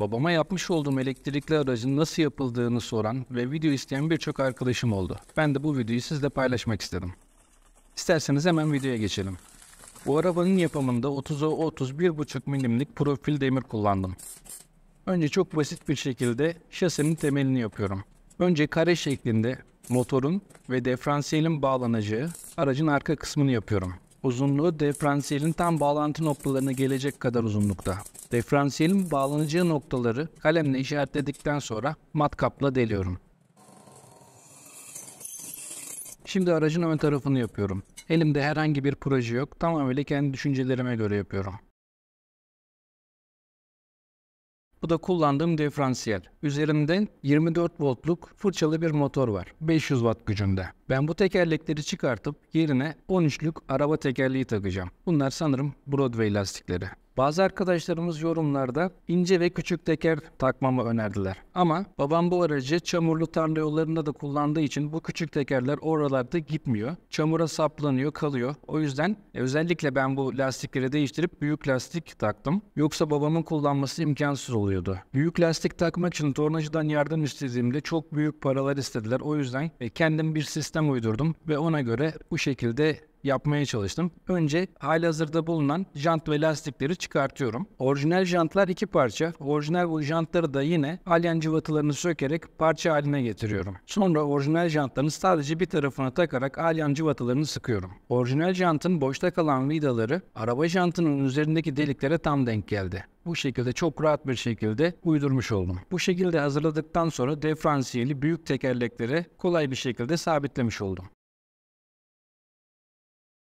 Babama yapmış olduğum elektrikli aracın nasıl yapıldığını soran ve video isteyen birçok arkadaşım oldu. Ben de bu videoyu sizle paylaşmak istedim. İsterseniz hemen videoya geçelim. Bu arabanın yapımında 30'a 31,5 milimlik profil demir kullandım. Önce çok basit bir şekilde şasenin temelini yapıyorum. Önce kare şeklinde motorun ve diferansiyelin bağlanacağı aracın arka kısmını yapıyorum. Uzunluğu diferansiyelin tam bağlantı noktalarına gelecek kadar uzunlukta. Diferansiyelin bağlanacağı noktaları kalemle işaretledikten sonra matkapla deliyorum. Şimdi aracın ön tarafını yapıyorum. Elimde herhangi bir proje yok. Tamamıyla kendi düşüncelerime göre yapıyorum. Bu da kullandığım diferansiyel. Üzerimde 24 voltluk fırçalı bir motor var. 500 watt gücünde. Ben bu tekerlekleri çıkartıp yerine 13'lük araba tekerleği takacağım. Bunlar sanırım Broadway lastikleri. Bazı arkadaşlarımız yorumlarda ince ve küçük teker takmamı önerdiler. Ama babam bu aracı çamurlu tarla yollarında da kullandığı için bu küçük tekerler oralarda gitmiyor. Çamura saplanıyor, kalıyor. O yüzden özellikle ben bu lastikleri değiştirip büyük lastik taktım. Yoksa babamın kullanması imkansız oluyordu. Büyük lastik takmak için tornacıdan yardım istediğimde çok büyük paralar istediler. O yüzden e, kendim bir sistem uydurdum ve ona göre bu şekilde yapmaya çalıştım. Önce hazırda bulunan jant ve lastikleri çıkartıyorum. Orijinal jantlar iki parça. Orijinal bu jantları da yine alyan cıvatalarını sökerek parça haline getiriyorum. Sonra orijinal jantların sadece bir tarafına takarak alyan cıvatalarını sıkıyorum. Orijinal jantın boşta kalan vidaları araba jantının üzerindeki deliklere tam denk geldi. Bu şekilde çok rahat bir şekilde uydurmuş oldum. Bu şekilde hazırladıktan sonra defransiyeli büyük tekerlekleri kolay bir şekilde sabitlemiş oldum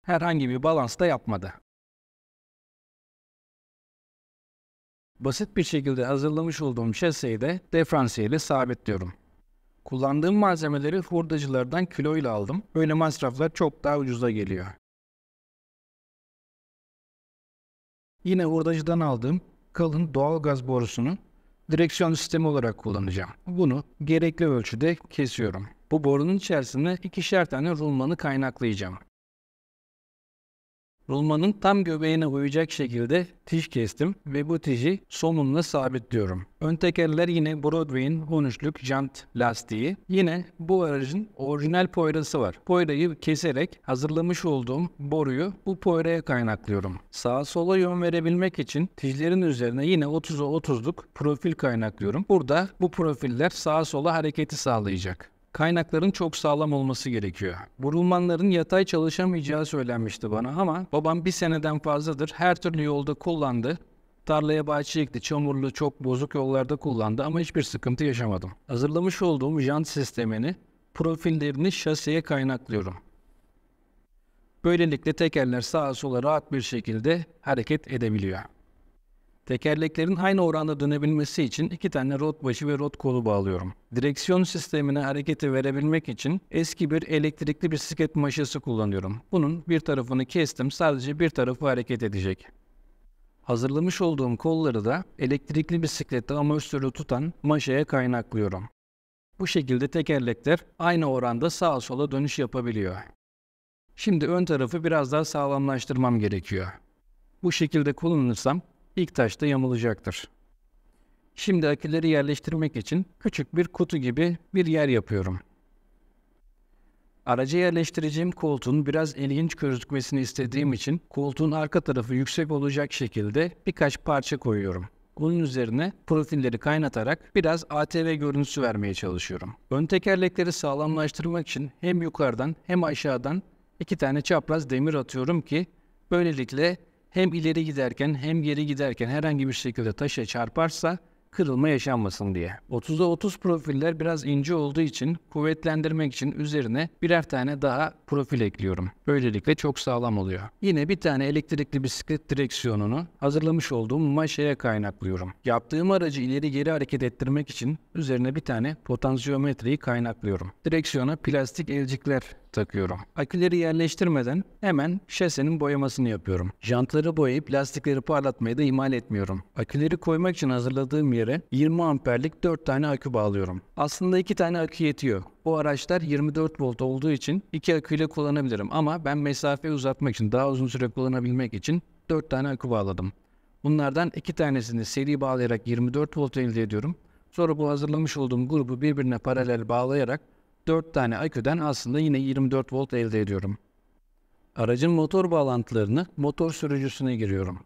herhangi bir balans da yapmadı. Basit bir şekilde hazırlamış olduğum şeseyi de diferansiyeli sabitliyorum. Kullandığım malzemeleri hurdacılardan kilo ile aldım. Böyle masraflar çok daha ucuza geliyor. Yine hurdacıdan aldığım kalın doğal gaz borusunu direksiyon sistemi olarak kullanacağım. Bunu gerekli ölçüde kesiyorum. Bu borunun içerisine ikişer tane rulmanı kaynaklayacağım. Rulmanın tam göbeğine uyacak şekilde tiş kestim ve bu tişi sonunla sabitliyorum. Ön tekerler yine Broadway'in 13'lük jant lastiği. Yine bu aracın orijinal poyrası var. Poyrayı keserek hazırlamış olduğum boruyu bu poyraya kaynaklıyorum. Sağa sola yön verebilmek için tişlerin üzerine yine 30'a 30'luk profil kaynaklıyorum. Burada bu profiller sağa sola hareketi sağlayacak kaynakların çok sağlam olması gerekiyor. Bu Rulmanların yatay çalışamayacağı söylenmişti bana ama babam bir seneden fazladır her türlü yolda kullandı. Tarlaya bahçeye, ekti, çamurlu, çok bozuk yollarda kullandı ama hiçbir sıkıntı yaşamadım. Hazırlamış olduğum jant sistemini profillerini şasiye kaynaklıyorum. Böylelikle tekerler sağa sola rahat bir şekilde hareket edebiliyor. Tekerleklerin aynı oranda dönebilmesi için iki tane rot başı ve rot kolu bağlıyorum. Direksiyon sistemine hareketi verebilmek için eski bir elektrikli bisiklet maşası kullanıyorum. Bunun bir tarafını kestim sadece bir tarafı hareket edecek. Hazırlamış olduğum kolları da elektrikli bisiklette amortisörü tutan maşaya kaynaklıyorum. Bu şekilde tekerlekler aynı oranda sağa sola dönüş yapabiliyor. Şimdi ön tarafı biraz daha sağlamlaştırmam gerekiyor. Bu şekilde kullanırsam ilk taşta yamulacaktır. Şimdi aküleri yerleştirmek için küçük bir kutu gibi bir yer yapıyorum. Araca yerleştireceğim koltuğun biraz ilginç gözükmesini istediğim için koltuğun arka tarafı yüksek olacak şekilde birkaç parça koyuyorum. Bunun üzerine profilleri kaynatarak biraz ATV görüntüsü vermeye çalışıyorum. Ön tekerlekleri sağlamlaştırmak için hem yukarıdan hem aşağıdan iki tane çapraz demir atıyorum ki böylelikle hem ileri giderken hem geri giderken herhangi bir şekilde taşa çarparsa kırılma yaşanmasın diye. 30'da 30 profiller biraz ince olduğu için kuvvetlendirmek için üzerine birer tane daha profil ekliyorum. Böylelikle çok sağlam oluyor. Yine bir tane elektrikli bisiklet direksiyonunu hazırlamış olduğum maşaya kaynaklıyorum. Yaptığım aracı ileri geri hareket ettirmek için üzerine bir tane potansiyometreyi kaynaklıyorum. Direksiyona plastik elcikler takıyorum. Aküleri yerleştirmeden hemen şasenin boyamasını yapıyorum. Jantları boyayıp lastikleri parlatmayı da ihmal etmiyorum. Aküleri koymak için hazırladığım yere 20 amperlik 4 tane akü bağlıyorum. Aslında 2 tane akü yetiyor. Bu araçlar 24 volt olduğu için 2 aküyle kullanabilirim ama ben mesafeyi uzatmak için daha uzun süre kullanabilmek için 4 tane akü bağladım. Bunlardan 2 tanesini seri bağlayarak 24 volt elde ediyorum. Sonra bu hazırlamış olduğum grubu birbirine paralel bağlayarak 4 tane aküden aslında yine 24 volt elde ediyorum. Aracın motor bağlantılarını motor sürücüsüne giriyorum.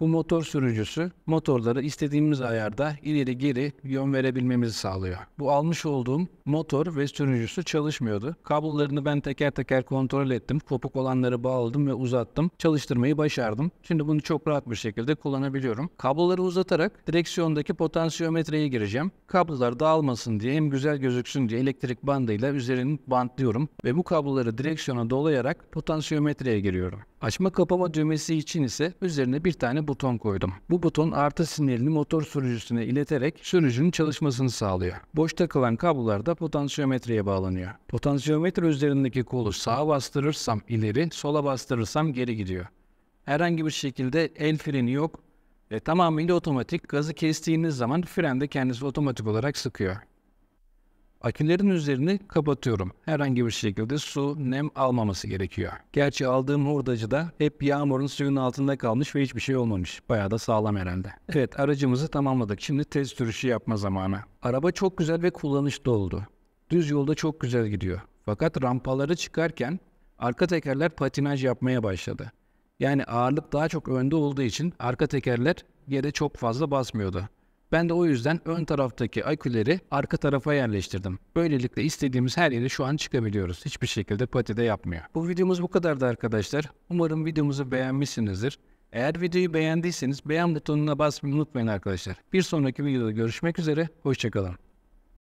Bu motor sürücüsü motorları istediğimiz ayarda ileri geri yön verebilmemizi sağlıyor. Bu almış olduğum motor ve sürücüsü çalışmıyordu. Kablolarını ben teker teker kontrol ettim. Kopuk olanları bağladım ve uzattım. Çalıştırmayı başardım. Şimdi bunu çok rahat bir şekilde kullanabiliyorum. Kabloları uzatarak direksiyondaki potansiyometreye gireceğim kablolar dağılmasın diye hem güzel gözüksün diye elektrik bandıyla üzerini bantlıyorum ve bu kabloları direksiyona dolayarak potansiyometreye giriyorum. Açma kapama düğmesi için ise üzerine bir tane buton koydum. Bu buton artı sinyalini motor sürücüsüne ileterek sürücünün çalışmasını sağlıyor. Boşta kalan kablolar da potansiyometreye bağlanıyor. Potansiyometre üzerindeki kolu sağa bastırırsam ileri, sola bastırırsam geri gidiyor. Herhangi bir şekilde el freni yok, e, tamamıyla otomatik. Gazı kestiğiniz zaman fren de kendisi otomatik olarak sıkıyor. Akülerin üzerini kapatıyorum. Herhangi bir şekilde su, nem almaması gerekiyor. Gerçi aldığım hurdacı da hep yağmurun suyun altında kalmış ve hiçbir şey olmamış. Bayağı da sağlam herhalde. Evet aracımızı tamamladık. Şimdi test sürüşü yapma zamanı. Araba çok güzel ve kullanışlı oldu. Düz yolda çok güzel gidiyor. Fakat rampaları çıkarken arka tekerler patinaj yapmaya başladı. Yani ağırlık daha çok önde olduğu için arka tekerler yere çok fazla basmıyordu. Ben de o yüzden ön taraftaki aküleri arka tarafa yerleştirdim. Böylelikle istediğimiz her yere şu an çıkabiliyoruz. Hiçbir şekilde patide yapmıyor. Bu videomuz bu kadardı arkadaşlar. Umarım videomuzu beğenmişsinizdir. Eğer videoyu beğendiyseniz beğen butonuna basmayı unutmayın arkadaşlar. Bir sonraki videoda görüşmek üzere. Hoşçakalın.